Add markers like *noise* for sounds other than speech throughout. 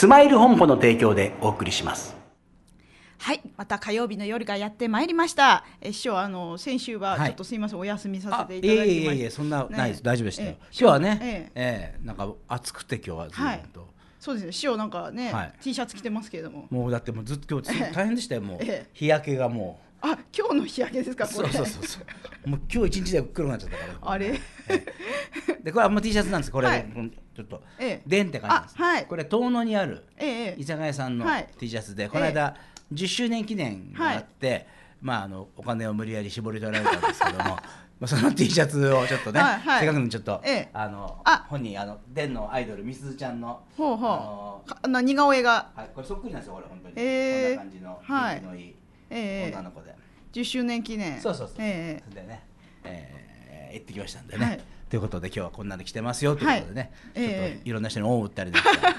スマイル本舗の提供でお送りします。はい、また火曜日の夜がやってまいりました。え師匠、あの先週はちょっとすみません、はい、お休みさせていただきました。いえいえそんな、ないです、大丈夫でしたよ。今日はね、えええー、なんか暑くて今日はずっと。はいそうですね。師匠なんかね、はい、T シャツ着てますけれども。もうだってもうずっと今日大変でしたよ。もう、日焼けがもう。あ今日の日焼けですかこれそうそうそうもう今日一日で黒くなっちゃったからあれ、でこれあんま T シャツなんですこれ、ちょっと「えでん」って感じです、はい、これ遠野にあるええ。居酒屋さんのはい。T シャツで、この間、十周年記念があって、まああのお金を無理やり絞り取られたんですけども。*laughs* まあ、その T シャツをちょっとね、はいせっかくにちょっと、えあのあ本人あのデンのアイドルみすずちゃんのほうほうあの似顔絵が、はい、これそっくりなんですよこれ本当に、えー、こんな感じの、は気のいいえ女の子で、10周年記念そうそうそう、えー、でね、えー、行ってきましたんでね、はいということで今日はこんなの来てますよということでね、はい、ちょっといろんな人に恩を売ったり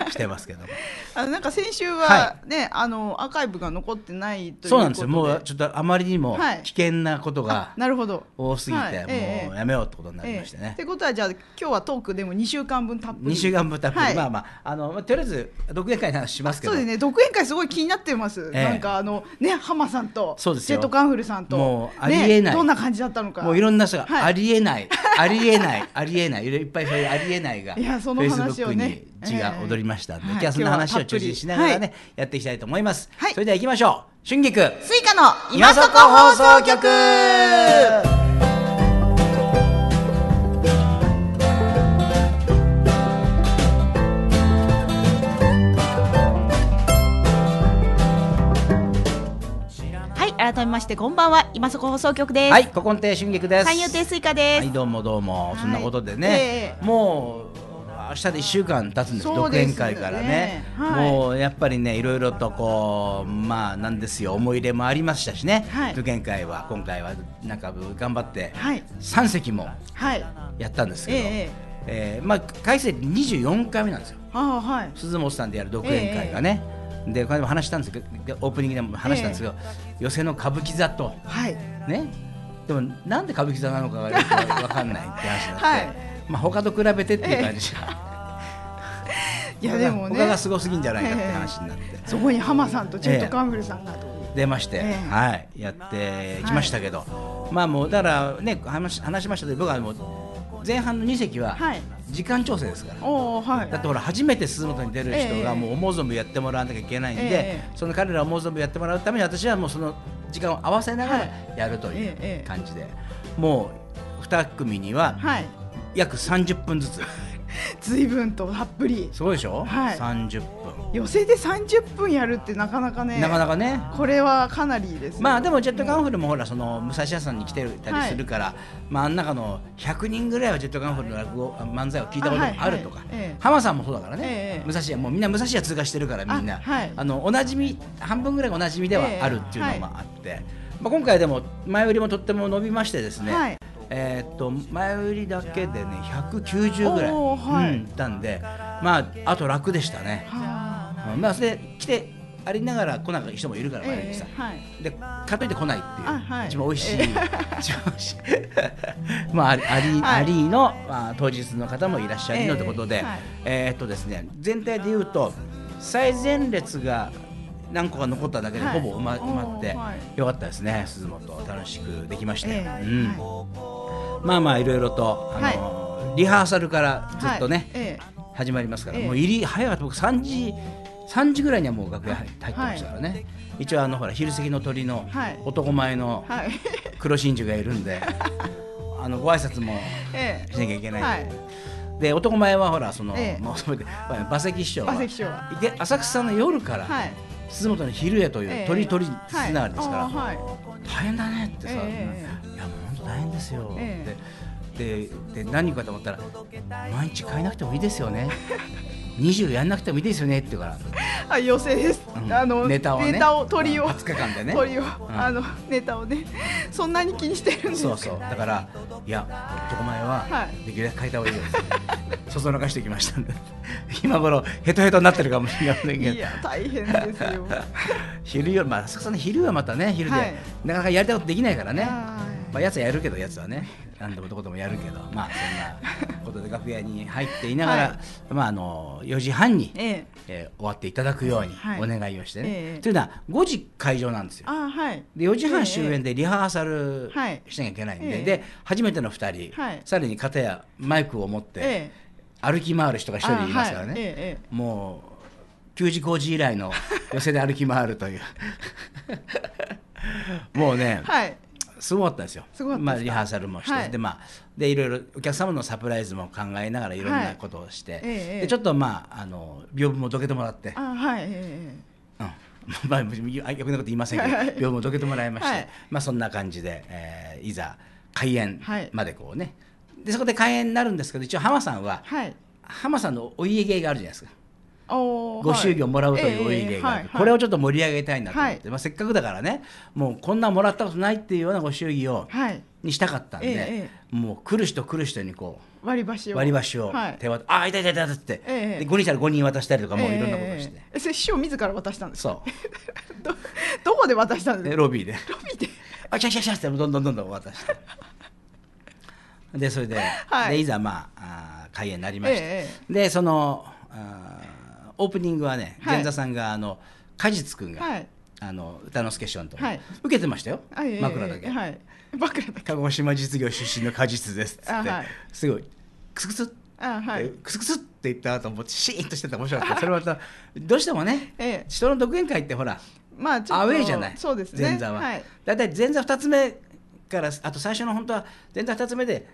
してますけど *laughs* あのなんか先週はね、はい、あのアーカイブが残ってないというそうなんですよもうちょっとあまりにも危険なことが、なるほど多すぎて、もうやめようってことになりましてね。ってことはじゃあ今日はトークでも2週間分たっぷり2週間分たっぷり、はい、まあまああのとりあえず独演会の話しますけどそうですね独演会すごい気になってます、えー、なんかあのね浜さんとジェットカンフルさんともうありえない、ね、どんな感じだったのかもういろんな人が、ありえないありえないないありえないいっぱいそういありえないがフェイスブックに字が踊りましたんで、今日はそんな話を中心しながらね、やっていきたいと思います、それではいきましょう春菊スイカの今そこ放送局改めましてこんばんは今そこ放送局ですはい古今亭春菊です三遊亭スイカですはいどうもどうも、そんなことでね、えー、もう明日で一週間経つんです、独演会からね、はい、もうやっぱりね、いろいろとこう、まあなんですよ、思い入れもありましたしね、はい、独演会は、今回はなんか頑張って、三席もやったんですけど、はい、えー、えー、まあ、開催24回目なんですよ、はい、鈴本さんでやる独演会がね。えーでこれも話したんですけどオープニングでも話したんですけど、えー、寄せの歌舞伎座と、はい、ねでもなんで歌舞伎座なのかがよく分かんないって話になって、はい、まあ他と比べてっていう感じが、えー、いやでもね他がすごすぎんじゃないかって話になって、えー、そこに浜さんとチェットカンフルさんが出まして、はいやってきましたけど、はい、まあもうだからね話話しましたけど僕はもう前半の2席は、はい時間調整ですから、はい、だってほら初めて進むとに出る人がもう思う存分やってもらわなきゃいけないんで、えー、その彼ら思う存分やってもらうために私はもうその時間を合わせながらやるという感じで、はいえー、もう2組には約30分ずつ。*laughs* 随分とたっぷりすごいでしょ、はい、30分寄せで30分やるってなかなかねなかなかねこれはかなりです、ね、まあでもジェットガンフルもほらその武蔵屋さんに来てたりするから、はい、まああん中の100人ぐらいはジェットガンフルの落語漫才を聞いたことがあるとか、はいはい、浜さんもそうだからね、ええ、武蔵屋もうみんな武蔵屋通過してるからみんなあ、はい、あのおなじみ半分ぐらいおなじみではあるっていうのもあって、え、まあ、今回でも前よりもとっても伸びましてですね、えー、っと前売りだけでね190ぐらい、はい、うん、たんでまああと楽でしたね。はまあそれ来てありながら来ない人もいるから前毎日さ、えーはい、でかといって来ないっていう、はい、一番美味しい、えー、*laughs* *laughs* まあアリ,、はい、リーの、まあ、当日の方もいらっしゃるのってことで、えい、えー、っとですね全体で言うと最前列が何個か残っただけでほぼ埋ま,、埋まって、よかったですね鈴本楽しくできましたよ。えー、うんまあまあいろいろと、あの、はい、リハーサルからずっとね、はい始まりますから、え、もう入り早かった僕3時3時ぐらいにはもう楽屋入ってましたからね、はい、一応あのほら昼席の鳥の男前の黒真珠がいるんで、*laughs* あのご挨拶もしなきゃいけない、で男前はほらその、もうそれで馬関師匠は浅草の夜から、鈴本の昼へという鳥鳥つながりですから、大変だねってさ、え大変ですよ、ええ、でで何人かと思ったら毎日買えなくてもいいですよね20 *laughs* やんなくてもいいですよねって言うからはい、寄せです、うん、あのネタを、ね、ネタを鳥を、うん、日間でね鳥を、うん、あのネタをねそんなに気にしてるんですそうそうだからいや男前ははい、できるだけ変えた方がいいよ、はそそのかしてきましたんで今頃ヘトヘトになってるかもしれないけどいや大変ですよ *laughs* 昼よまあさすがに昼はまたね昼で、はい、なかなかやりたいことできないからね、まあ、やつはやるけどやつはね何でもどこでもやるけどまあそんなことで楽屋に入っていながら、はい、まあ、あの4時半に、えー、えー、終わっていただくようにお願いをしてね、はいというのは5時会場なんですよ、はい、で4時半終演でリハーサルしなきゃいけないんで、えー、で初めての2人、はい、さらに片やマイクを持って歩き回る人が1人いますからね、もう休時工時以来の寄せで歩き回るという *laughs* もうね、はいすごかったですよまあ、リハーサルもして、はい、でまあでいろいろお客様のサプライズも考えながらいろんなことをして、はいでちょっとまああの屏風もどけてもらってあはい、うん *laughs* まあ、逆なこと言いませんけど、はい、屏風もどけてもらいまして、はい、まあ、そんな感じで、えー、いざ開演までこうね、でそこで開演になるんですけど一応浜さんは、浜さんのお家芸があるじゃないですか。ご祝儀をもらうというおいでがあこれをちょっと盛り上げたいなと思って、まあ、せっかくだからねもうこんなもらったことないっていうようなご祝儀を、にしたかったんで、もう来る人来る人にこう割り箸を割り箸を手渡、ああいたいたいたって、ええ、5人いたら5人渡したりとかもういろんなことして、ええ、師匠自ら渡したんですそう *laughs* どどこで渡したんですかロビーでロビーであキャちャキャってどんどんどんどん渡して。でそれで,、い、でいざまああ開演になりまして、でそのあオープニングはね源座さんがあの果実くんが、はあの歌之助師匠と、はい、受けてましたよ、はい、枕だけ、はい、枕鹿児島実業出身の果実ですって、すごいクスクスあはい、クスクスって言った後もシーンとしてた面白かった *laughs* それまたどうしてもね、人の独演会ってほら、まあ、アウェイじゃないそうです、ね、前座は、はい、だいたい前座つ目からあと最初の本当は前座2つ目で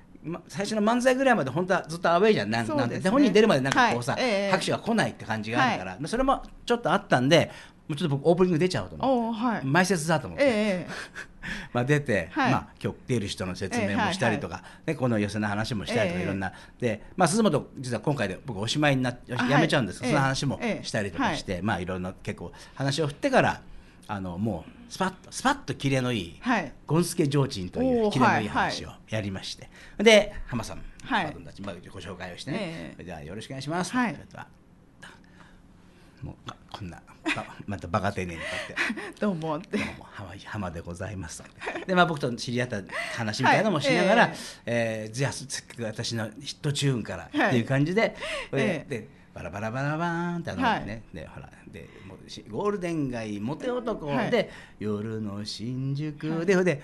最初の漫才ぐらいまで本当はずっとアウェイじゃんなんなんで、本人出るまでなんかこうさ、はいえ拍手が来ないって感じがあるから、はい、それもちょっとあったんでもうちょっと僕オープニング出ちゃおうと思って、はい、だと思って、え *laughs* まあ出て、はい、まあ、今日出る人の説明もしたりとか、えね、この寄せの話もしたりとか、いろんなで、まあ、鈴本実は今回で僕おしまいになってやめちゃうんですけど、その話もしたりとかして、まあ、いろんな結構話を振ってからあのもう。スパッとスパッとキレのいい、はい、ゴンスケ・ジョーチンというキレのいい話をやりまして、はいで浜さん、はい、たち、まあ、ご紹介をしてね、えー、ではよろしくお願いします、はい、もうこんなまたバカ丁寧にこって *laughs* どうもってどうも浜浜でございますでまあ僕と知り合った話みたいなのもしながら、はい、えー、えー、じゃあ私のヒットチューンからっていう感じで、はい、で、えー、バラバラバラバーンってあのね、はい、でほらでゴールデン街モテ男」で「夜の新宿で」で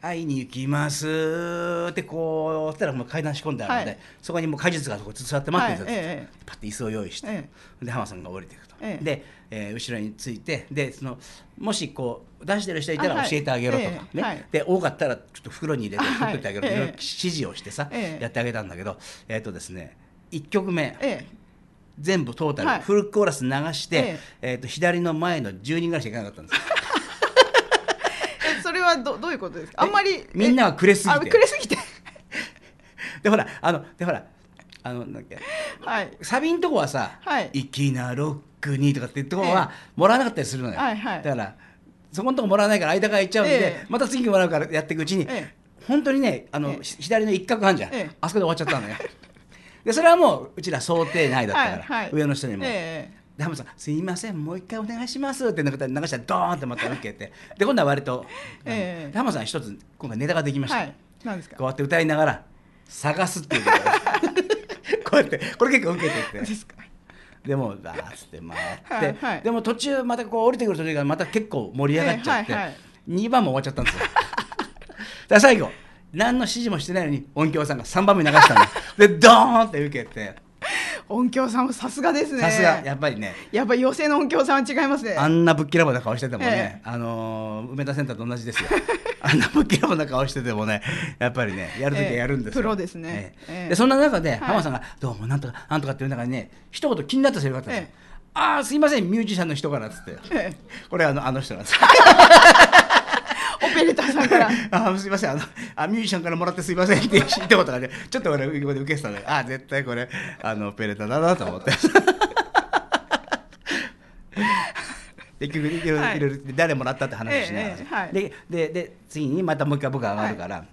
会いに行きますってこうしたらもう階段仕込んであるので、はい、そこにもう果実がこ座って待ってるんですよ、はいパッて椅子を用意して、ええ、で浜さんが降りていくと、え、で、えー、後ろについてでそのもしこう出してる人いたら教えてあげろとかね、で多かったらちょっと袋に入れて振ってあげろと、はいろいろ指示をしてさ、やってあげたんだけどえっ、ー、とですね1曲目、全部トータル、フルコーラス流して、えええー、と左の前の10人ぐらいしかいかなかったんです *laughs* それはどどういうことですかあんまりみんなはくれすぎてくれすぎて *laughs* でほらあのでほらあのなんか、はい、サビんとこはさ「はい、粋なロックに」とかって言ってもはもらわなかったりするのよ、はいはい、だからそこんとこもらわないから間が空いちゃうんで、ええ、また次もらうからやっていくうちに、ええ、本当にねあの、え、左の一角あんじゃん、あそこで終わっちゃったのよ。でそれはもううちら想定内だったから、はいはい、上の人にも。えーさん「すいませんもう一回お願いします」って流したらドーンってまた受けてで今度は割と、えー、ムさん一つ今回ネタができました、はい、なんですかこうやって歌いながら探すっていうこ *laughs* うやってこれ結構受けててですかでもバーっつって回って、はいはい、でも途中またこう降りてくる途中がまた結構盛り上がっちゃって、えーはいはい、2番も終わっちゃったんですよ *laughs* 最後何の指示もしてないのに音響さんが3番目流したん *laughs* ですでドーンって受けて音響さんもさすがですねさすがやっぱりねやっぱ妖精の音響さんは違いますねあんなぶっきらぼうな顔しててもね、ええ、あの梅田センターと同じですよ *laughs* あんなぶっきらぼうな顔しててもねやっぱりねやる時はやるんですよ、え、プロですね、でそんな中で、浜さんが「どうもなんとかなんとか」っていう中にね一言気になった人よかったんですよ、ああすいませんミュージシャンの人からっつって、これあのあの人なんです *laughs* オペレーターさんから *laughs* あすいませんあのあミュージシャンからもらってすいませんって *laughs* 言ったことがねちょっと俺今で受けてたのであ絶対これあのオペレーターだなと思って。*laughs* 結局いろいろ誰もらったって話しながら、ええはい、ででで次にまたもう一回僕が上がるから、は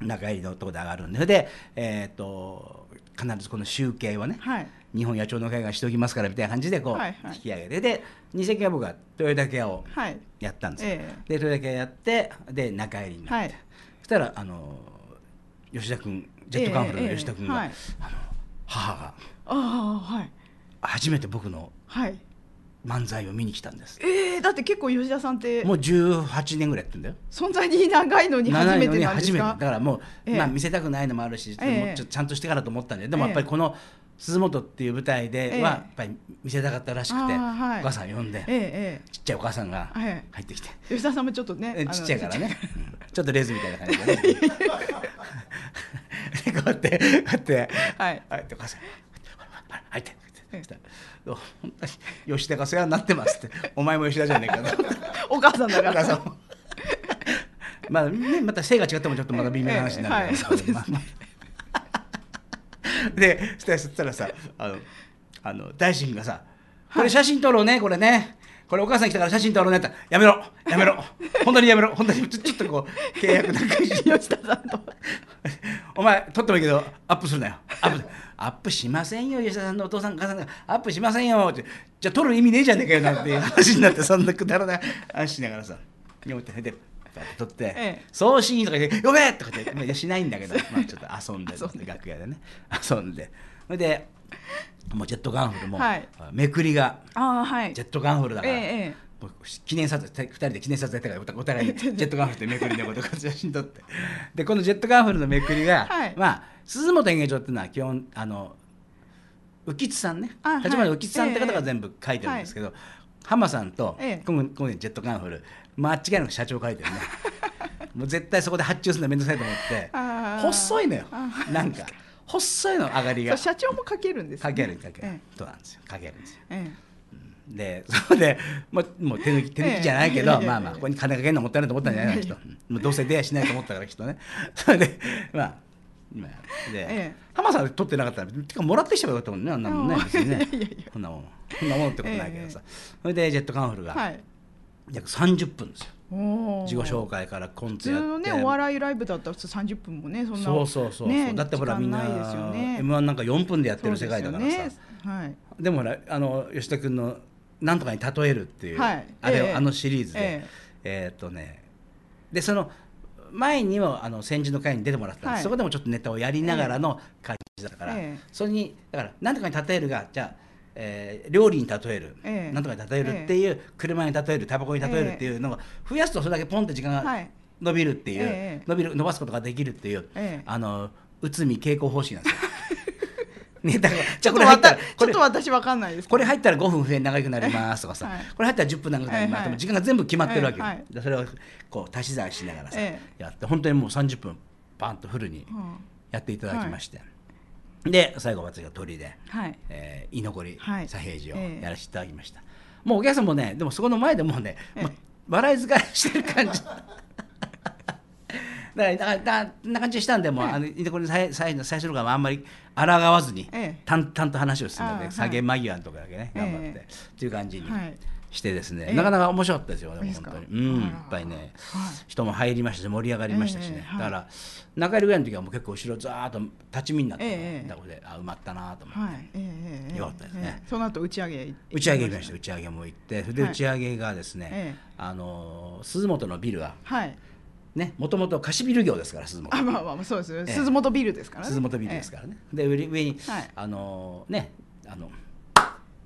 い、中入りのとこで上がるんでで、えーと、必ずこの集計をね、はい、日本野鳥の会がしておきますからみたいな感じでこう、引き上げてで2席は僕は豊田家をやったんですよ、はいええ、で豊田家やってで中入りになって、はい、そしたらあの吉田君ジェットカンフルの吉田君が、え、あの母があ、はい、初めて僕の漫才を見に来たんです、えー、だって結構吉田さんってもう18年ぐらいやってんだよ存在に長いのに初めてなんですかだからもう、まあ、見せたくないのもあるし、もちょちゃんとしてからと思ったんででもやっぱりこの、鈴本っていう舞台ではやっぱり見せたかったらしくて、お母さん呼んで、えちっちゃいお母さんが入ってきて、吉田さんもちょっとねちっちゃいからねちょっとレズみたいな感じでねこうやってこうやって、はい、お母さん「入って」って。本当に吉田が世話になってますってお前も吉田じゃねえかなお母さんだからさまあねまた性が違ってもちょっとまだ微妙な話になるから、ははい、そうですね、まあ *laughs* でそしたらさあのあの大臣がさ「これ写真撮ろうねこれね」これお母さん来たから写真撮ろうねってやめろやめろ本当にやめろ本当にちょっとこう契約なんか吉田さんとお前撮ってもいいけどアップするなよアップアップしませんよ吉田さんのお父さんお母さんがアップしませんよってじゃあ撮る意味ねえじゃねえかよなんて話になってそんなくだらない話しながらさで取って、ええ、送信とか呼べ!」とかって、しないんだけど、まあ、ちょっと遊んで楽屋でね遊んでそれでもうジェットガンフルも、はい、めくりがジェットガンフルだから。え記念撮影2人で記念撮影やったからお互いに *laughs* ジェットガンフルってめくりのこと写真撮ってでこのジェットガンフルのめくりが、*laughs* はい、まあ鈴本演芸場っていうのは基本あの浮津さんね立花浮津さんって方が全部書いてるんですけど、浜さんと、ええ、今後ジェットガンフル間違いなく社長書いてるね *laughs* もう絶対そこで発注するの面倒くさいと思って細いのよなんか細いの上がりが社長も書けるんです、ね、書ける書ける、ええ、そうなんですよ書けるんですよ、ええ、でそれで、ま *laughs* あ、もう手抜き手抜きじゃないけど、え、まあまあここに金かけるのもったいないと思ったんじゃないのきっとどうせ出やしないと思ったからきっとね *laughs* それでまあ今やで、ええ、浜さん取ってなかったらてかもらってきちゃよかったもんねあんなもんね別にねこんなもんこんなもんってことないけどさ、それでジェットカンフルが、はい約30分ですよ自己紹介からコンツやって普通のねお笑いライブだったら30分もねそんなそうそうそう、ね、だってほらみんな m 1なんか4分でやってる世界だからさで,、ねはい、でもほらあの吉田君の「なんとかに例える」っていう、はい、あれえー、あのシリーズで、えー、えー、っとねでその前にもあの先人の会に出てもらったんです、はい、そこでもちょっとネタをやりながらの感じだから、えー、それにだから「なんとかに例えるが」じゃあえー、料理に例える、えなんとかに例えるっていう、え車に例えるタバコに例えるっていうのが増やすとそれだけポンって時間が伸びるっていう、伸びる伸ばすことができるっていう、あの内海傾向方針なんですよ。*laughs* ね、だからちょっとちょっと私わかんないですこれ入ったら5分増え長くなりますとかさ、はい、これ入ったら10分長くなります、はい、時間が全部決まってるわけよ、はい、それをこう足し算しながらさ、やって本当にもう30分バンとフルにやっていただきまして、で最後私が鳥で、はいえー、居残り左平次をやらせていただきました、はいえー、もうお客さんもねでもそこの前でもうね、えーま、笑い疲れしてる感じ *laughs* だからだな感じしたんでもえー、あの居残り最最の最初の方はあんまり抗わずに、えー、淡々と話をするので、下げ間際のとこだけね頑張って、えー、っていう感じに。はいしてですね、なかなか面白かったですよね、本当に。うん、いっぱいね、人も入りましたし、盛り上がりましたしね、だから、中入りぐらいの時はもう結構後ろ、ざーっと立ち見になって、だこで、あ、埋まったなと思って、よかったですね。その後打ち上げ打ち上げ行きました、打ち上げも行って、それで打ち上げがですね、あの鈴本のビルは、ね、もともと貸しビル業ですから鈴本あ、まあまあそうです、鈴本ビルですから鈴本ビルですからね、で上に、あのねあの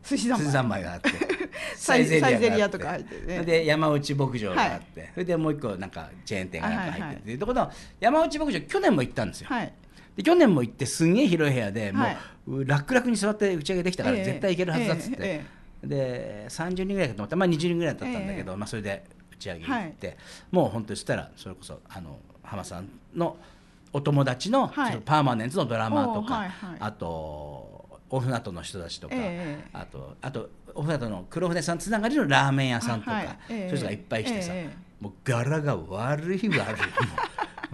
寿司三昧があって *laughs* サイゼリアとか入って、ね、で山内牧場があって、はい、それでもう一個なんかチェーン店がなんか入ってっていうところの山内牧場去年も行ったんですよ、はいで去年も行ってすんげえ広い部屋でもう楽々に座って打ち上げできたから絶対行けるはずだっつって、で30人ぐらいかと思ったまあ20人ぐらいだったんだけど、まあ、それで打ち上げ行って、もう本当にしたらそれこそあの浜さんのお友達のパーマネントのドラマーとか、あとオフナートの人たちとか、あとあとおふの黒船さんつながりのラーメン屋さんとか、はいえー、そういう人がいっぱい来てさ、えー、もう柄が悪い悪い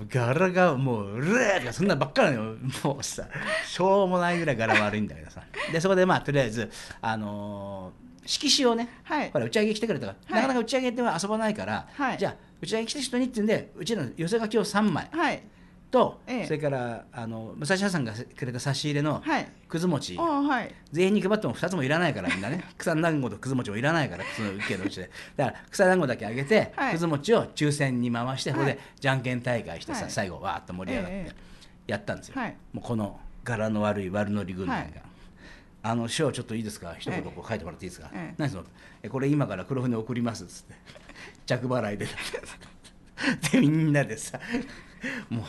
柄がもう「うれ!」とかそんなばっかりのもうさしょうもないぐらい柄悪いんだけどさでそこでまあとりあえずあのー、色紙をね、はい、ほら打ち上げ来てくれたから、はい、なかなか打ち上げでは遊ばないから、はい、じゃあ打ち上げ来た人にっていうんでうちの寄せ書きを3枚、はい、と、ええ、それからあの武蔵屋さんがくれた差し入れのくず餅、はい、全員に配っても2つもいらないからみんなね *laughs* 草団子とくず餅もいらないからその受けのうちでだから草団子だけあげて、はい、くず餅を抽選に回して、はい、これでじゃんけん大会してさ、最後わーっと盛り上がってやったんですよ、もうこの柄の悪い悪乗り軍団が。あの賞、ちょっといいですか一言こう書いてもらっていいですか、ええ、何そのえこれ今から黒船送りますっつって着払いで *laughs* でみんなでさ *laughs* も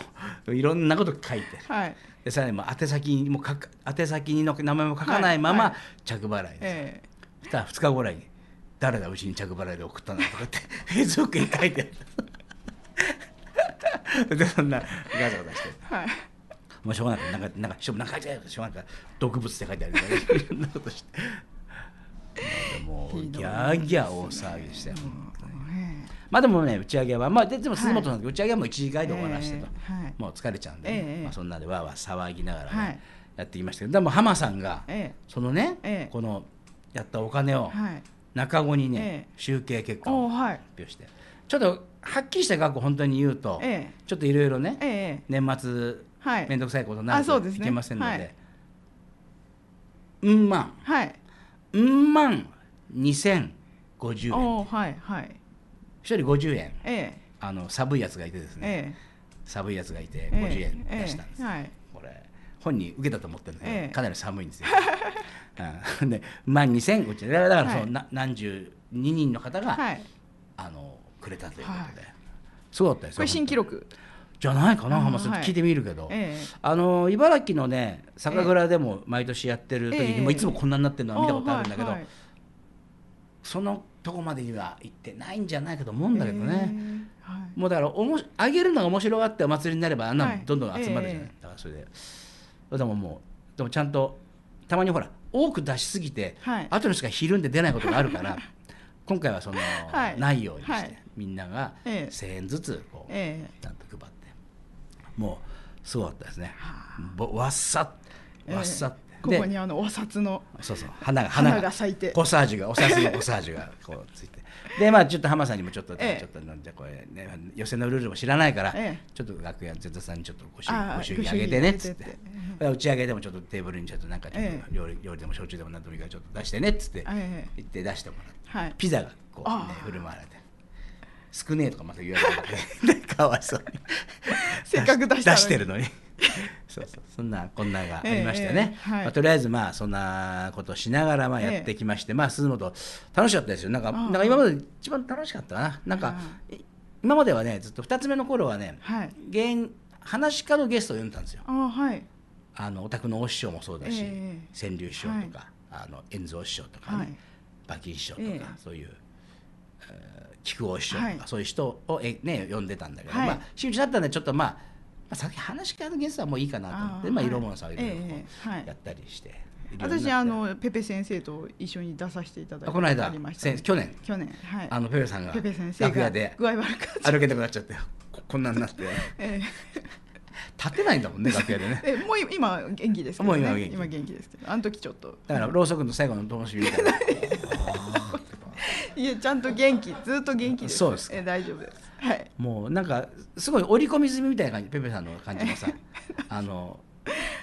ういろんなこと書いて、はい、でさらにも宛先にも書宛先の名前も書かないまま着払いです、えしたら2日後ぐらいに「誰だうちに着払いで送ったな」とかってフェイスブックに書いてあった *laughs* でそんなガサガサして。はいしょうがないなんかなんかしょうがなゃしょうがない毒物って書いてあるか *laughs* いろんなことして。もうギャーギャー大騒ぎして、まあでもね打ち上げはまあででも鈴本さん、はい、打ち上げはもう1時間で終わらしてと、えーはい、もう疲れちゃうんで、ねえー、まあ、そんなでわーわー騒ぎながらね、はい、やってきましたけどでも浜さんが、えー、そのね、えー、このやったお金を中後にね、集計結果を発表して、ちょっとはっきりした額を本当に言うと、ちょっといろいろね、年末面倒くさいことになるといけませんので。うんまん、はい、うんまん2050円、はいはい、1人50円、ええ、あの寒いやつがいてですね、え、寒いやつがいて50円出したんです、はい、これ本人受けたと思ってるので、かなり寒いんですよ。*laughs* うん、で万、まあ、2千0 0ちだからその、はい、何十二人の方が、はい、あのくれたということで、はい、そうだったですよこれ新記録じゃないかな浜さん、は聞いてみるけど、えー、あの茨城のね酒蔵でも毎年やってる時に、えー、もいつもこんなになってるのは見たことあるんだけど、えーはい、そのとこまでは行ってないんじゃないかと思うんだけどね、えーはい、もうだからおもあげるのが面白がってお祭りになればあんなどんどん集まるじゃない、はいえー、だからそれででももうでもちゃんとたまにほら多く出しすぎて、はい、後の人がひるんで出ないことがあるから *laughs* 今回はその、はい、ないようにして、はい、みんなが1,000円ずつこう、えー、ちゃんと配ってもうすごかったですね。わっさわっさここにあのお札のそうそう花が花が咲いてコサージュがお札のコ *laughs* サージュがこうついてでまあちょっと浜さんにもちょっと、ええ、ちょっとなんこれね寄せのルールも知らないから、え、ちょっと楽屋絶賛、さんにちょっとご祝儀あげてねっつって、うん、打ち上げでもちょっとテーブルにちょっとなんかちょっと料理,、料理でも焼酎でも何でもいいからちょっと出してねっつって、ええ、行って出してもらって、はい、ピザがこうね振る舞われて。少ねえとかまた言われて *laughs* かわいそうにせっかく出してるのに *laughs* そうそうそんなこんながありましてね、えはい、まあ、とりあえずまあそんなことしながらまあやってきまして、えー、まあ鈴本楽しかったですよなんかなんか今まで一番楽しかったななんか今まではねずっと2つ目の頃はね、はい、芸話家のゲストを呼んでたんですよあ、はい、あのお宅のお師匠もそうだし、川柳師匠とか、はい、あの円蔵師匠とかね、はい、馬琴師匠とか、そういう。えー、菊王師匠とか、そういう人をえ、ね、呼んでたんだけど、まあ真打ちだったんでちょっとまああ、さっき話し家のゲストはもういいかなと思ってまあ、色物さんいろいろやったりして。私あのペペ先生と一緒に出させていただいてこの間去年去年、はい、あのペペさんがペペ先生楽屋で具合悪く歩けなくなっちゃってこんなになって、*laughs* ええ、立てないんだもんね楽屋でね *laughs* えもう今元気ですけど、ね、もう今元気今元気ですけどあの時ちょっとだからろうそくの最後の灯しみたいな *laughs* いやちゃんと元気ずっと元気ですそうですえ大丈夫です、はい、もうなんかすごい織り込み済みみたいな感じペペさんの感じもさ *laughs* あの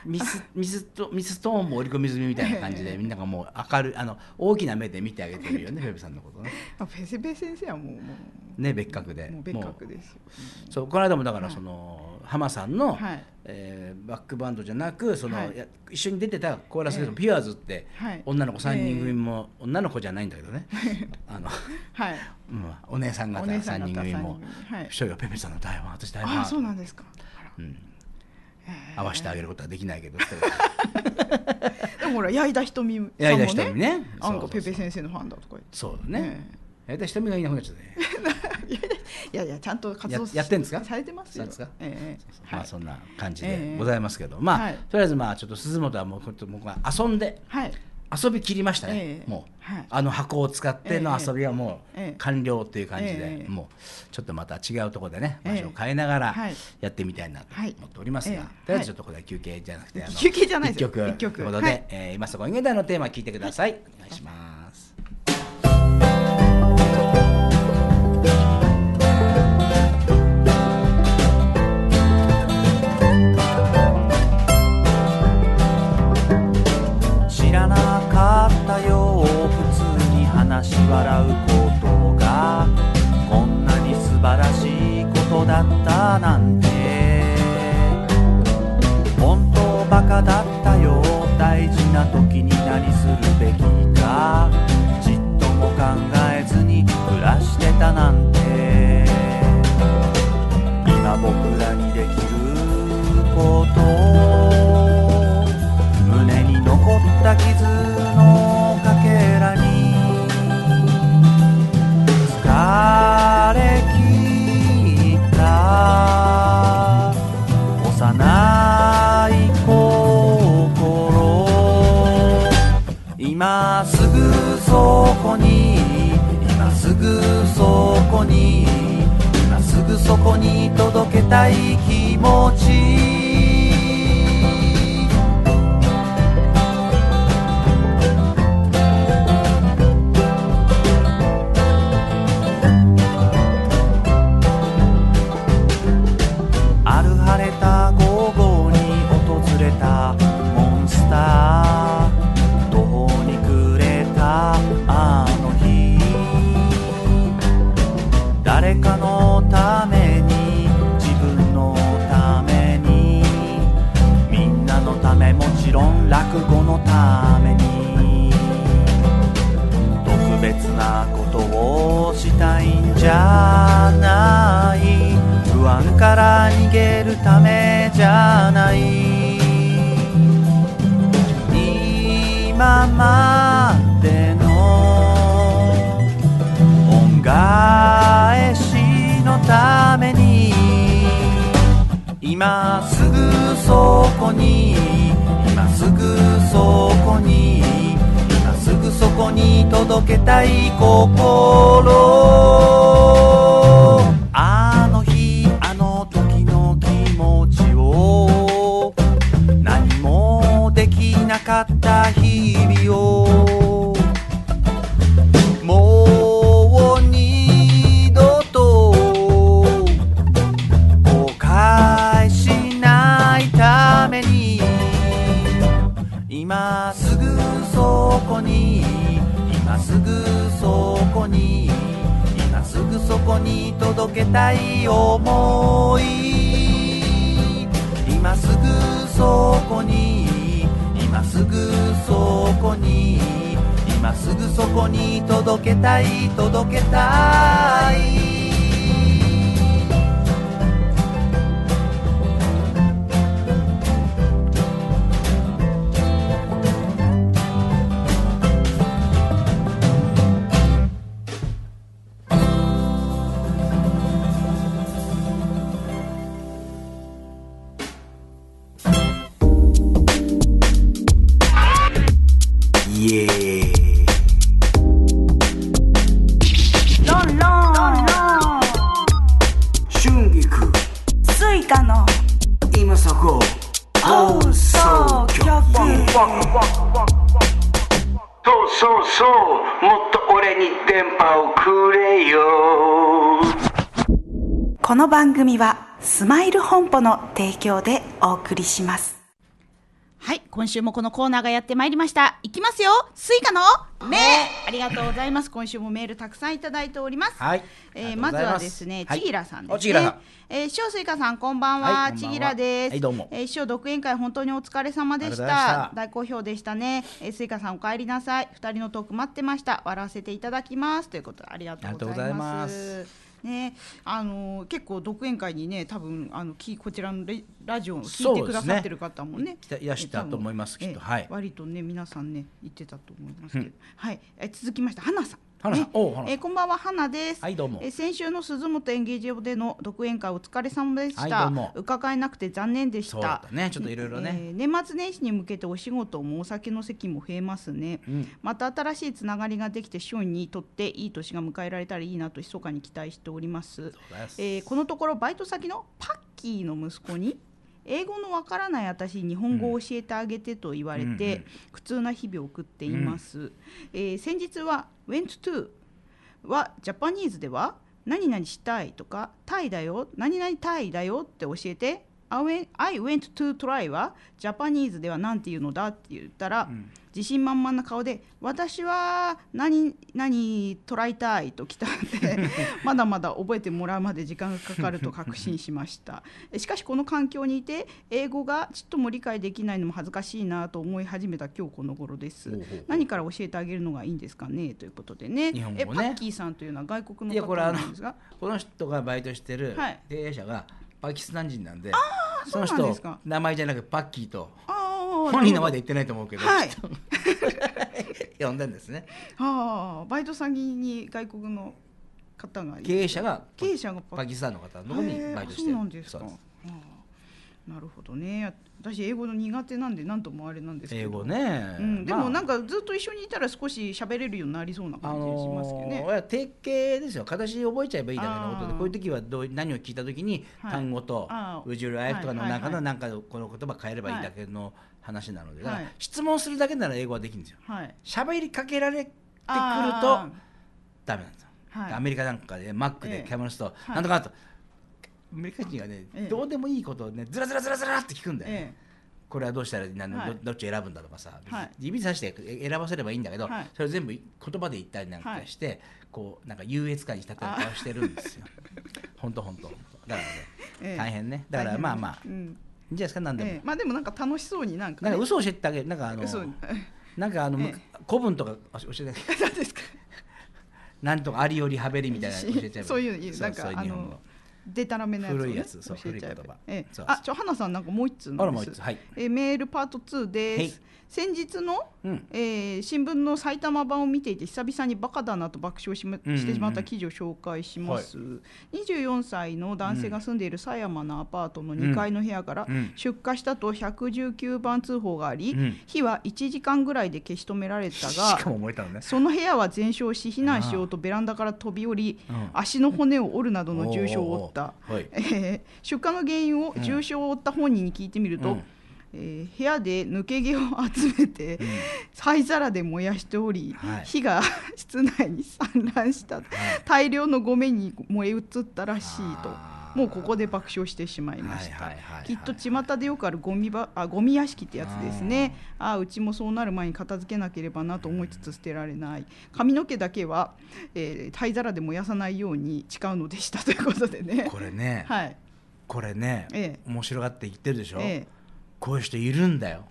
ミスミスとミストーンも織り込み済みみたいな感じでみんながもう明るいあの大きな目で見てあげてるよね *laughs* ペペさんのことね。まあ、ペセペ先生はもうもうね別格で。もう別格ですよ、ね、そうこの間もだからその、ハマさんの、はい、えー、バックバンドじゃなくその、はい、一緒に出てたコーラスのピュアーズって、はい、女の子3人組も、えー、女の子じゃないんだけどね *laughs* あの、はいうん、お姉さん方3人組もしょうよペペさんの台湾私台湾あそうなんですか、うん、えー、合わせてあげることはできないけど *laughs* でもほら矢井田瞳さんもね矢井田瞳ねあんこペペ先生のファンだとか言ってそうだね、えー矢井田瞳がいなくなっちゃったね。*laughs* いやいやちゃんと活動やってんですかされてますよええまあ、そんな感じでございますけど、まあ、とりあえずまあちょっと鈴本はもう僕は遊んで、遊びきりましたね、もう、あの箱を使っての遊びはもう完了っていう感じで、もうちょっとまた違うところでね場所を変えながらやってみたいなと思っておりますが、とりあえずちょっとこれは休憩じゃなくて、休憩じゃないです1曲ということで、え今そこに現代のテーマ聞いてください、お願いします。笑うことがこんなに素晴らしいことだったなんて本当バカだったよ大事な時に何するべきかちっとも考えずに暮らしてたなんてに今すぐそこに届けたい気持ちなことをしたいんじゃない不安から逃げるためじゃない届けたい心たい思い今すぐそこに今すぐそこに今すぐそこに届けたい届けたいこの番組はスマイル本舗の提供でお送りしますはい今週もこのコーナーがやってまいりましたいきますよスイカの目ありがとうございます今週もメールたくさんいただいておりますはい、えー、まずはですね、ちぎらさんですねえー、師匠スイカさんこんばんは、はい、ちぎらです、はい、どうも、えー、師匠独演会本当にお疲れ様でした大好評でしたね、えー、スイカさんお帰りなさい二人のトーク待ってました笑わせていただきますということでありがとうございますね、あの結構独演会にね多分あのきこちらのラジオを聞いてくださってる方もねねいらしたと思いますきっと、はい、割とね皆さんね言ってたと思いますけど、うん、はい続きまして花さん花さん、えー、こんばんは花です。はいどうも。えー、先週の鈴本演芸場での独演会お疲れ様でした。はい、伺えなくて残念でした。だねちょっといろいろね、えー、年末年始に向けてお仕事もお酒の席も増えますね。うん、また新しいつながりができて師にとっていい年が迎えられたらいいなと密かに期待しております。そえー、このところバイト先のパッキーの息子に英語のわからない私日本語を教えてあげてと言われて、苦痛な日々を送っています、うん、えー、先日は「went to」はジャパニーズでは「何々したい」とか「タイだよ」「何々タイだよ」って教えて I went, t o try はジャパニーズでは何て言うのだって言ったら、うん、自信満々な顔で私は何何トライたいと来たんで *laughs* まだまだ覚えてもらうまで時間がかかると確信しました *laughs* しかしこの環境にいて英語がちっとも理解できないのも恥ずかしいなと思い始めた今日この頃です何から教えてあげるのがいいんですかねということでね、ね、えパッキーさんというのは外国の方なんですがこの人がバイトしてる経営者が、はいパキスタン人なんでその人名前じゃなくパッキーと本人のまで言ってないと思うけど、はい、*laughs* 呼んだんですねあバイト先に外国の方が経営者が経営者がパキスタンの方のみころにバイトしてるそうですなるほどね私英語の苦手なんで何ともあれなんですけど英語ね、うん、でもなんかずっと一緒にいたら少し喋れるようになりそうな感じしますけどね、あのー、定型ですよ形で覚えちゃえばいいだけのことでこういう時はどう何を聞いた時に単語と「うじゅるあイフ」とかの中のなんかこの言葉変えればいいだけの話なので、はい、質問するだけなら英語はできるんですよ。喋、はい、りかけられてくるとダメなんですよ。はい、アメリカなんかでマックで買い物すると、ええ、なんとかと、メカ人はね、ええ、どうでもいいことをねずらずらずらずらって聞くんだよね、えこれはどうしたら何、はい、どっち選ぶんだとかさ、はい、指さして選ばせればいいんだけど、はい、それ全部言葉で言ったりなんかして、はい、こうなんか優越感にしたってとかしてるんですよ。*laughs* 本当本当だからね、*laughs* え大変ねだからまあまあ、いいんじゃないですか何でも、えまあでもなんか楽しそうになんか、ね、なんか嘘を教えてあげるなんかあの *laughs* なんかあの、えー、古文とか教えてあげるなんとかありよりはべりみたいな教えちゃうそういうなんそういう日本語。デタラメなやつ、ね、古いやつそう古い言葉、ええ、あじゃ花さんなんかもう一つなんですはい、えメールパート2です、先日の、うん、えー、新聞の埼玉版を見ていて久々にバカだなと爆笑し,、ま、してしまった記事を紹介します、うんうんうん24歳の男性が住んでいる狭山のアパートの2階の部屋から出火したと119番通報があり、うん、火は1時間ぐらいで消し止められたが、*laughs* ね、その部屋は全焼し避難しようとベランダから飛び降り、足の骨を折るなどの重傷を負った、はい、えー、出火の原因を重傷を負った本人に聞いてみると、うん、えー、部屋で抜け毛を集めて、うん、灰皿で燃やしており、はい、火が *laughs* 室内に散乱した、はい、大量のゴミに燃え移ったらしいと。もうここで爆笑してしまいました、きっと巷でよくあるゴミばあゴミ屋敷ってやつですねああうちもそうなる前に片付けなければなと思いつつ捨てられない髪の毛だけは、えー、灰皿で燃やさないように誓うのでしたということでねこれね、はい、これね、ええ、面白がって言ってるでしょ、ええ、こういう人いるんだよ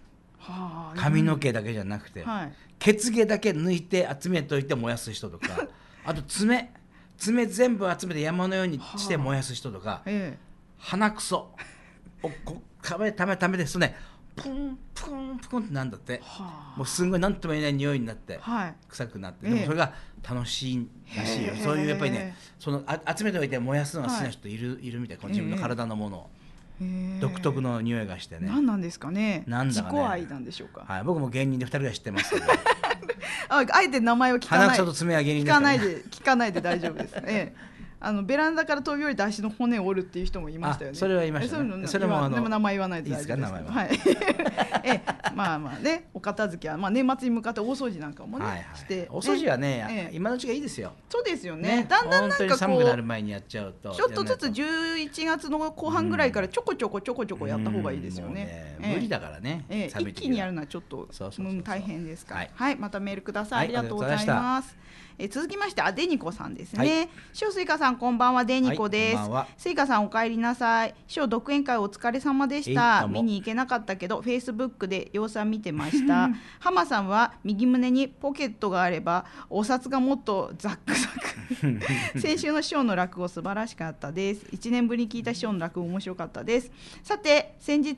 髪の毛だけじゃなくて、はい、血毛だけ抜いて集めといて燃やす人とか *laughs* あと爪爪全部集めて山のようにして燃やす人とか、はあええ、鼻くそをこためためためですねプンプンプンってなんだって、はあ、もうすんごい何とも言えない匂いになって、はい、臭くなって、でもそれが楽しいらしいよそういうやっぱりねそのあ集めておいて燃やすのが好きな人いるはい、いるみたいこの自分の体のものを。独特の匂いがしてね。何なんですかね。なんだかね。自己愛なんでしょうか。はい、僕も芸人で二人い知ってますけど。*laughs* あえて名前を聞かない。と爪聞かないで聞かないで大丈夫です。ええあのベランダから飛び降りた足の骨を折るっていう人もいましたよね。それはいました、ね、それもあのでも名前言わないで大丈夫ですけど。いいはい。*laughs* えまあまあねお片付けはまあ年末に向かって大掃除なんかもね、はいはい、して、お掃除はね、ええ、今のうちがいいですよ。そうですよね。ねだんだんなんか寒くなる前にやっちゃうとちょっとずつ11月の後半ぐらいからちょこちょこちょこちょこやった方がいいですよね。ね無理だからね。ええ、一気にやるのはちょっとそ大変ですから。はい、またメールください。ありがとうございます。え続きましてあデニコさんですね、塩スイカさんこんばんはデニコです、スイカさんお帰りなさい塩独演会お疲れ様でした見に行けなかったけどフェイスブックで様子は見てました *laughs* 浜さんは右胸にポケットがあればお札がもっとザックザク *laughs* 先週の師匠の落語素晴らしかったです1年ぶりに聞いた師匠の落語面白かったですさて先日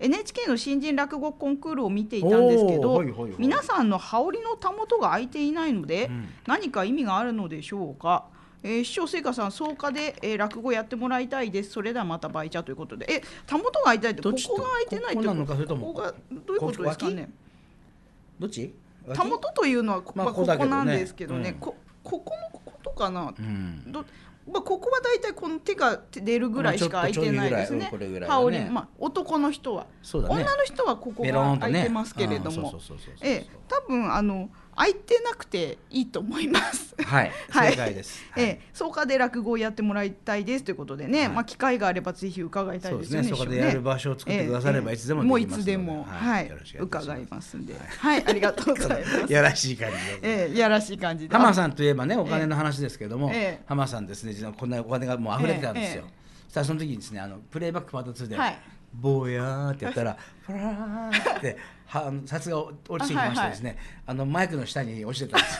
NHK の新人落語コンクールを見ていたんですけど、はいはいはい、皆さんの羽織のたもとが開いていないので、うん、何か意味があるのでしょうか。えー、師匠聖火さん草加で、えー、落語やってもらいたいですそれではまたバイチャということでえたもとが開いてないってここが開いてないってことここがどういうことですかねどっちたもとというのはこ,、まあ、ここなんですけどね、まあここここのことかな、うん、どまあ、ここは大体この手が出るぐらいしか空いてないですね。羽織、ね、まあ、男の人は、ね、女の人はここが空いてますけれども、ね、ええ、多分あの空いてなくていいと思います。はい、*laughs* はい、正解です。はい、ええ、草加で落語をやってもらいたいですということでね、はい、まあ機会があればぜひ伺いたいですね。そうですね。でやる場所を作ってくださればいつでも、ええ、もういつでも、はい、伺いますんで、はい、ありがとうございます。やらしい感じ。ええ、やらしい感じで。浜さんといえばね、お金の話ですけれども、ええ、浜さんですね、実はこんなお金がもう溢れてたんですよ。ええ、さあその時にですね、あのプレイバックパート2で、はい、ぼやーってやったら、*laughs* ふらーって。はあの札が落ちてきましてですね、あはいはい、あのマイクの下に落ちてたんです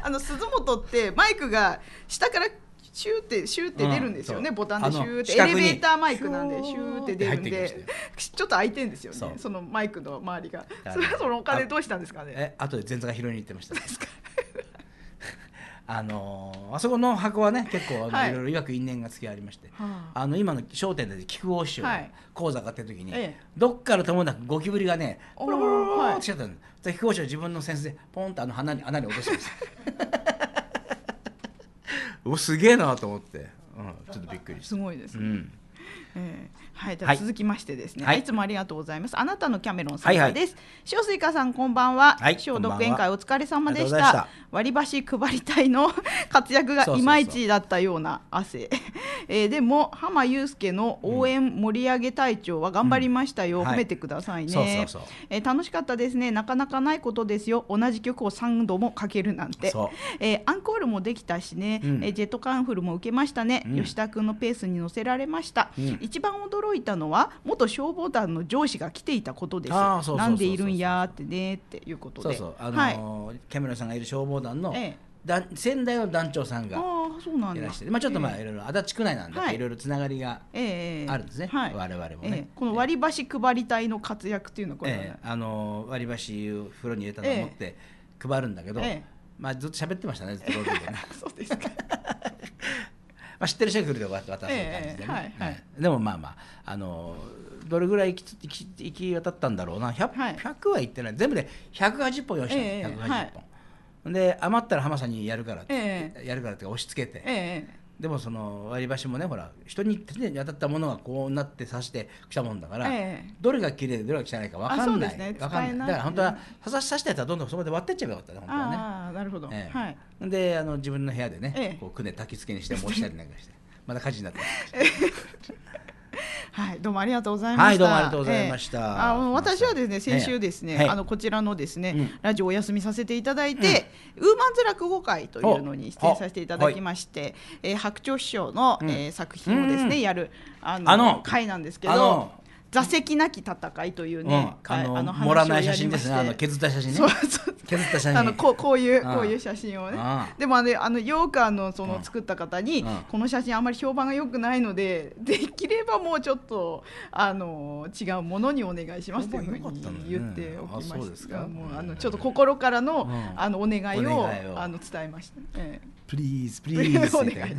*laughs* あの鈴本ってマイクが下からシューってシューって出るんですよね、うん、ボタンでシューってエレベーターマイクなんでシューって出るんでちょっと空いてるんですよねそのマイクの周りがそれはそのお金どうしたんですかねえ後で前座が拾いに行ってましたあのあそこの箱はね結構あの、い、ろいろ医学因縁が付きありまして、はあ、あの今の『商店で菊王師匠が講座があった時に、はい、どっからともなくゴキブリがねポロポロポロってしちゃったんでは菊王師匠自分の先生ポンとあの鼻に穴に落としたんですおすげえなと思って、うん、ちょっとびっくりしたすごいですね、うんえーはい、じゃ続きましてですね、はい、いつもありがとうございます。あなたのキャメロンさんです。はいはい、塩水イさんこんばんは。はい、消毒宴会お疲れ様でした。割り箸配り隊の *laughs* 活躍がいまいちだったような汗。*laughs* えー、でも浜祐介の応援盛り上げ隊長は頑張りましたよ。うん褒めてくださいね。え楽しかったですね。なかなかないことですよ。同じ曲を3度もかけるなんて。えー、アンコールもできたしね。うん、えジェットカンフルも受けましたね。吉田君のペースに乗せられました。一番驚驚いたのは元消防団の上司が来ていたことですなんでいるんやってねっていうことでそうそうあのー、はい、キャメロンさんがいる消防団の、ええ団先代の団長さんがいらしてまあ、ちょっとまあいろいろ足立区内なんで、はい、いろいろつながりがあるんですね、はい、我々もね、この割り箸配り隊の活躍っていうのはこれ、えあの割り箸を風呂に入れたと思って配るんだけど、まあ、ずっと喋ってましたねずっと *laughs* そうですかまあ、知ってる人が来るで渡す感じでね、えーはいはい、でもまあまああのどれぐらい行き行き渡ったんだろうな 100,、はい、100は行ってない全部で180本用意したの、えー、180本、で余ったら浜さんにやるからって、やるからって押し付けて、でもその割り箸もねほら人に手に当たったものがこうなって刺してきたもんだから、ええ、どれが綺麗でどれが汚いか分かんない、ね、かんないだから本当は刺したやつはどんどんそこで割ってっちゃえばよかったね本当はねああなるほど、ええ、はい、であの自分の部屋でね、こうくね焚き付けにして持ちたりなんかしてまだ火事になってます *laughs* *laughs* はい、どうもありがとうございました。はい、どうもありがとうございました。えー、あ、私はですね、先週ですね、えー、あのこちらのですね、うん、ラジオお休みさせていただいて、うん、ウーマンズ落語会というのに出演させていただきまして、えー、白鳥師匠の、うん、えー、作品をですね、やるあの会なんですけど。座席なき戦いというね、うん、あのあ盛らない写真ですねあの削った写真ね削った写真あのこうこういうこういう写真をねでもあのあのよくあのその作った方に、この写真あんまり評判が良くないので *laughs* できればもうちょっとあの違うものにお願いしますというふうに言っておきましたが、ね、もうあのちょっと心からの、あのお願いをあの伝えました、ええ、プリーズプリーズお願い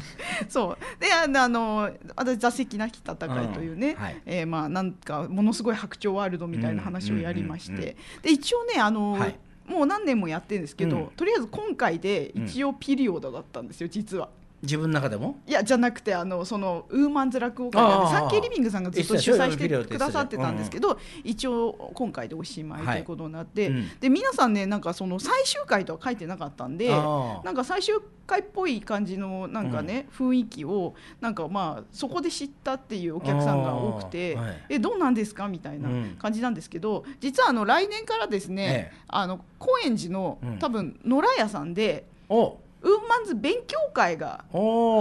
そうであのあの私座席なき戦いというね、えまあなんかものすごい白鳥ワールドみたいな話をやりまして、で一応ねあの、はい、もう何年もやってるんですけど、とりあえず今回で一応ピリオドだったんですよ実は。自分の中でもいやじゃなくてあのそのウーマンズ落語会でサンケイリビングさんがずっと主催してくださってたんですけど、一応今回でおしまいということになって、はいうん、で皆さんねなんかその最終回とは書いてなかったんでなんか最終回っぽい感じのなんかね、うん、雰囲気をなんかまあそこで知ったっていうお客さんが多くて、はい、えどうなんですかみたいな感じなんですけど、うん、実はあの来年からですね、ええ、あの高円寺の多分野良屋さんで。おウーマンズ勉強会が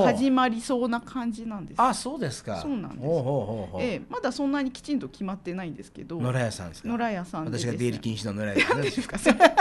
始まりそうな感じなんです。あ、そうですか。そうなんです。おうおうおうええ、まだそんなにきちんと決まってないんですけど。野良屋さんですか。野良屋さんで、ね、私が出入り禁止の野良屋さんです。*laughs* ですか。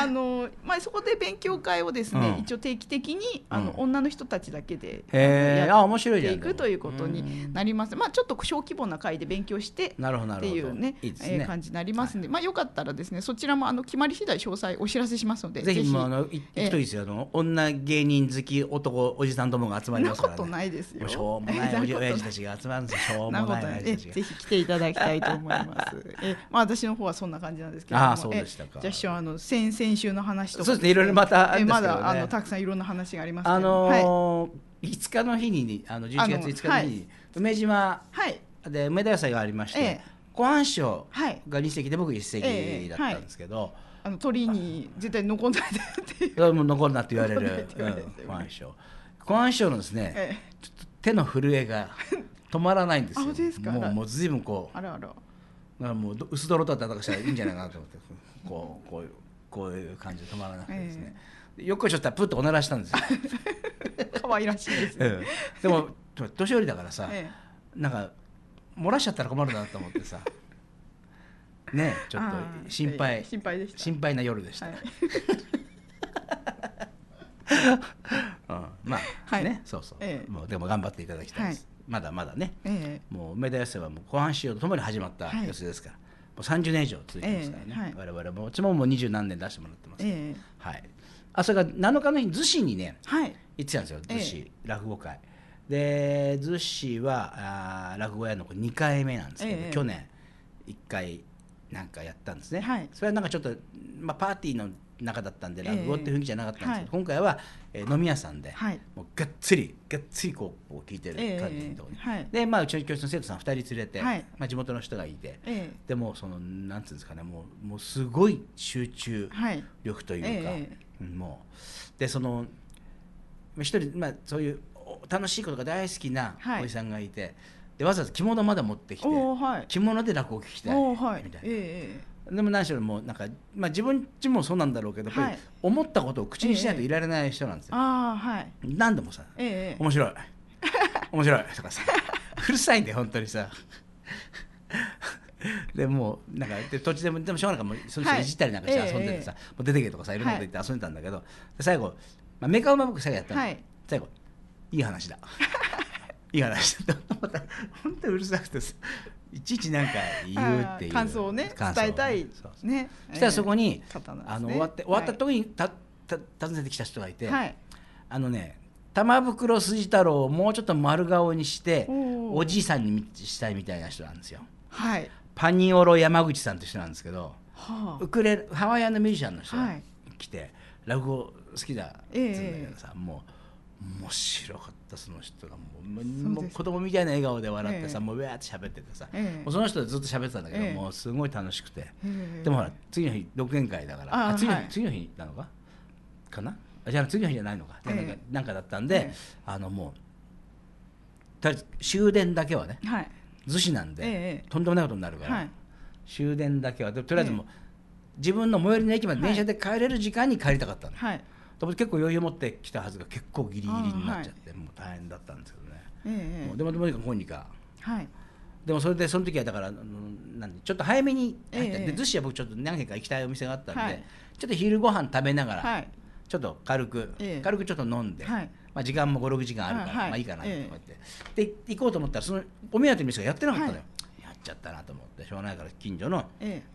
あの、まあ、そこで勉強会をですね、うん、一応定期的にあの、うん、女の人たちだけでやっていくということになります、まあ、ちょっと小規模な会で勉強してなるほどっていうねい、ね、えー、感じになりますんで、はい、まあ、よかったらですねそちらもあの決まり次第詳細お知らせしますのでぜひもうあのい、えー、ですよあの女芸人好き男おじさんどもが集まりますから、ね、なことないですよしょうもない親父 *laughs* たちが集まるんですしょうもない親父たちがぜひ来ていただきたいと思いますえー、まあ、私の方はそんな感じなんですけどあそうでしたかじゃあ師匠あの先々先週の話とかそうですねいろいろまた、ね、まだあのたくさんいろんな話がありますけど、あのー、はい、5日の日にあの11月5日の日に、はい、梅島で梅田野菜がありまして、はい、ご飯賞が2席で僕1席だったんですけど、えー、あの鳥に絶対残んないでっていう *laughs* 残るなって言われるご飯賞ご飯賞のですね、ええ、ちょっと手の震えが止まらないんですよですもうもう随分こうあらあらだからもう薄泥だったらしたらいいんじゃないかなと思って *laughs* こうこういうこういう感じで止まらなくてですね、えー、よっこいしょったらプッとおならしたんですよ *laughs* 可愛らしいですね、ねでも年寄りだからさ、えー、なんか漏らしちゃったら困るなと思ってさ *laughs* ねちょっと心配心配でした心配な夜でした、はい *laughs* うん、まあ、はい、ねそうそう、ええ、もうでも頑張っていただきたいです、はい、まだまだね、え、もう梅田寄せはもう後半仕様とともに始まった寄せですから、30年以上続いてますからね、えーはい、我々もうちももう二十何年出してもらってますけど、えー、はいあそれが7日の日逗子にね、はい、行ってたんですよ逗子、落語会で逗子はあ落語屋の2回目なんですけど、去年1回なんかやったんですね、それはなんかちょっと、まあ、パーティーの中だったんで落語って雰囲気じゃなかったんですけど、えー、今回は、えー、飲み屋さんで、はい、もうがっつりがっつりこうこう聞いてる感じのところに、えーはい、でまあうちの教室の生徒さん2人連れて、はい、まあ、地元の人がいて、えー、でもそのなんていうんですかねもうもうすごい集中力というか、もうでその一人、まあ、そういう楽しいことが大好きなおじさんがいて、でわざわざ着物まだ持ってきて、着物で落語を聞きたいみたいな。でも何しろもうなんか、まあ、自分ちもそうなんだろうけど、はい、思ったことを口にしないといられない人なんですよ。ええ、あはい、何度もさ、ええ、面白い *laughs* 面白いとかさうるさいんで本当にさ。でもうなんかで途中でもでもしょうがないからもうそいじったりなんかして遊んでてさ、はい、もう出てけとかさいろんなこと言って遊んでたんだけど、はい、最後、まあ、メカウマ僕最後やったの、はい、最後いい話だ *laughs* いい話だって思ったら本当にうるさくてさいちいちなんか言うっていう感想をね伝えたいねそしたらそこに、あの終わって終わった時にた、た訪ねてきた人がいて、あのね玉袋筋太郎をもうちょっと丸顔にしておじいさんにしたいみたいな人なんですよ。はい、パニオロ山口さんって人なんですけど、はあ、ウクレハワイアンのミュージシャンの人が来て、落語好きだっいうんだけどさ、もう面白かった。ったその人がもうもう子供みたいな笑顔で笑ってさ、えー、もうウェーって喋っててさ、えー、もうその人ずっと喋ってたんだけど、えー、もうすごい楽しくて、でもほら次の日独演会だから次の,、はい、次の日なのかかなじゃあ次の日じゃないのか、えー、なんかだったんで、あのもうとりあえず終電だけはね、はい、逗子なんで、とんでもないことになるから、はい、終電だけはとりあえずもう、自分の最寄りの駅まで電車で帰れる時間に帰りたかったの。はい結構余裕持ってきたはずが結構ギリギリになっちゃって、はい、もう大変だったんですけどね、えもうでもどうにかこうにか、はい、でもそれでその時はだからなんちょっと早めに入っんで、え、で寿司は僕ちょっと何軒か行きたいお店があったんで、はい、ちょっと昼ご飯食べながら、はい、ちょっと軽く、え軽くちょっと飲んで、はい、まあ、時間も56時間あるから、まあいいかなと思って、え、で行こうと思ったらそのお目当ての店がやってなかったのよ。やっちゃったなと思ってしょうがないから近所の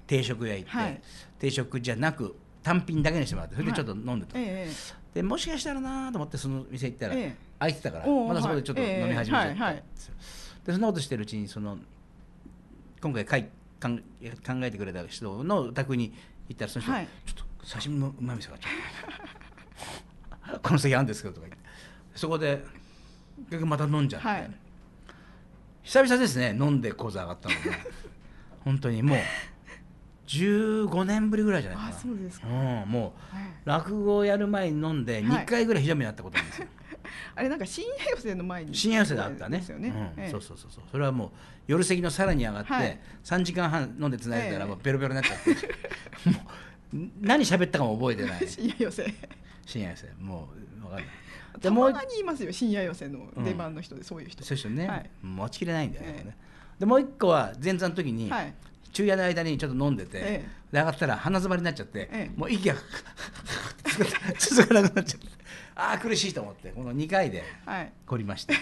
定食屋行って、定食じゃなく単品だけにしてもらってそれでちょっと飲んでた、はいええ、でもしかしたらなと思ってその店行ったら、え、空いてたからまたそこでちょっと飲み始めちゃったででそんなことしてるうちにその今回かいかん考えてくれた人のお宅に行ったらその人、はい、ちょっと刺身のうまみそがちょっと *laughs* この席あるんですけどとか言ってそこで結局また飲んじゃって、はい、久々ですね飲んで講座上がったので本当にもう。15年ぶりぐらいじゃないかなそうですか、うん、もう落語をやる前に飲んで2回ぐらいひどめになったことあるんですよ、*laughs* あれなんか深夜寄せの前に深夜寄せだったねうんそうそうそうそうそれはもう夜席のさらに上がって3時間半飲んでつないでたらもうベロベロになっちゃって、*laughs* もう何喋ったかも覚えてない *laughs* 深夜寄せ深夜寄せもう分かんないたまにいますよ深夜寄せの出番の人で、そういう人そういう人ね、持ちきれないんだよね、でもう一個は前座の時に昼夜の間にちょっと飲んでて、ええ、上がったら鼻詰まりになっちゃって、え、もう息が *laughs* 続かなくなっちゃってああ苦しいと思ってこの2回で凝りました、は